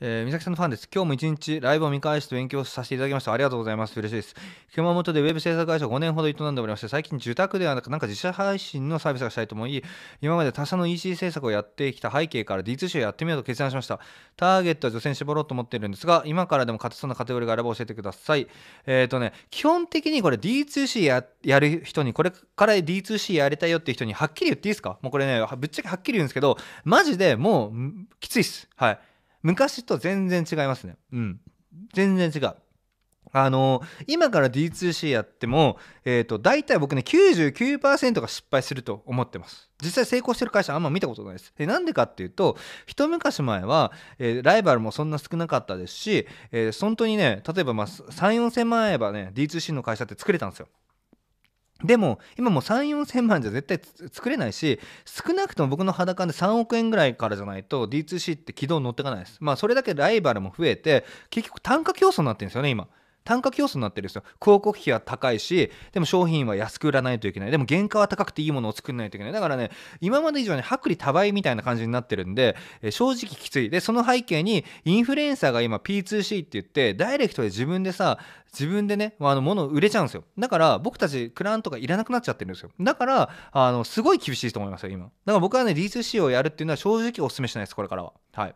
えー、美咲さんのファンです。今日も一日ライブを見返して勉強させていただきました。ありがとうございます。嬉しいです。熊本でウェブ制作会社5年ほど営んでおりまして、最近受託ではなく、なんか自社配信のサービスがしたいと思い、今まで他社の EC 制作をやってきた背景から D2C をやってみようと決断しました。ターゲットは女性に絞ろうと思っているんですが、今からでも勝てそうなカテゴリーがあれば教えてください。えっ、ー、とね、基本的にこれ D2C ややる人に、これから D2C やりたいよっていう人にはっきり言っていいですかもうこれね、ぶっちゃけはっきり言うんですけど、マジでもうきついっす。はい。昔と全然違いますね。うん。全然違う。あのー、今から D2C やっても、えっ、ー、と、大体僕ね、99%が失敗すると思ってます。実際成功してる会社あんま見たことないです。で、なんでかっていうと、一昔前は、えー、ライバルもそんな少なかったですし、えー、本当にね、例えばまあ、3、4000万円ばね、D2C の会社って作れたんですよ。でも今もう3、4千万じゃ絶対作れないし少なくとも僕の裸で3億円ぐらいからじゃないと D2C って軌道に乗っていかないです。まあそれだけライバルも増えて結局単価競争になってるんですよね今。単価競争になってるんですよ広告費は高いしでも商品は安く売らないといけないでも原価は高くていいものを作らないといけないだからね今まで以上に薄利多売みたいな感じになってるんで、え正直きついでその背景にインフルエンサーが今 P2C って言ってダイレクトで自分でさ自分でね、あ、の物売れちゃうんですよだから僕たちクランとかいらなくなっちゃってるんですよだからあのすごい厳しいと思いますよ今だから僕はね D2C をやるっていうのは正直お勧めしないですこれからははい